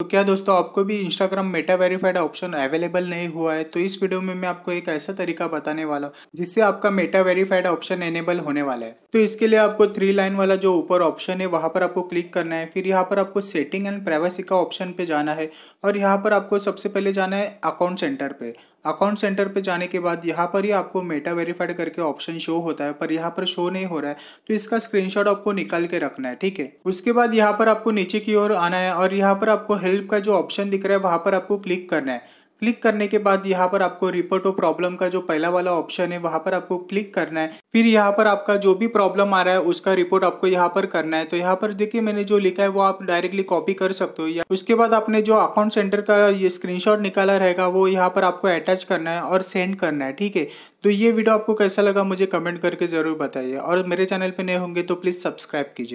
तो क्या दोस्तों आपको भी Instagram Meta verified option available नहीं हुआ है तो इस वीडियो में मैं आपको एक ऐसा तरीका बताने वाला हूँ जिससे आपका मेटा वेरीफाइड ऑप्शन एनेबल होने वाला है तो इसके लिए आपको थ्री लाइन वाला जो ऊपर ऑप्शन है वहाँ पर आपको क्लिक करना है फिर यहाँ पर आपको सेटिंग एंड प्राइवेसी का ऑप्शन पे जाना है और यहाँ पर आपको सबसे पहले जाना है अकाउंट सेंटर पे अकाउंट सेंटर पे जाने के बाद यहाँ पर ही आपको मेटा वेरीफाइड करके ऑप्शन शो होता है पर यहाँ पर शो नहीं हो रहा है तो इसका स्क्रीनशॉट आपको निकाल के रखना है ठीक है उसके बाद यहाँ पर आपको नीचे की ओर आना है और यहाँ पर आपको हेल्प का जो ऑप्शन दिख रहा है वहाँ पर आपको क्लिक करना है क्लिक करने के बाद यहाँ पर आपको रिपोर्ट और प्रॉब्लम का जो पहला वाला ऑप्शन है वहाँ पर आपको क्लिक करना है फिर यहाँ पर आपका जो भी प्रॉब्लम आ रहा है उसका रिपोर्ट आपको यहाँ पर करना है तो यहाँ पर देखिए मैंने जो लिखा है वो आप डायरेक्टली कॉपी कर सकते हो या उसके बाद आपने जो अकाउंट सेंटर का ये स्क्रीनशॉट निकाला रहेगा वो यहाँ पर आपको अटैच करना है और सेंड करना है ठीक है तो ये वीडियो आपको कैसा लगा मुझे कमेंट करके जरूर बताइए और मेरे चैनल पर नए होंगे तो प्लीज़ सब्सक्राइब कीजिए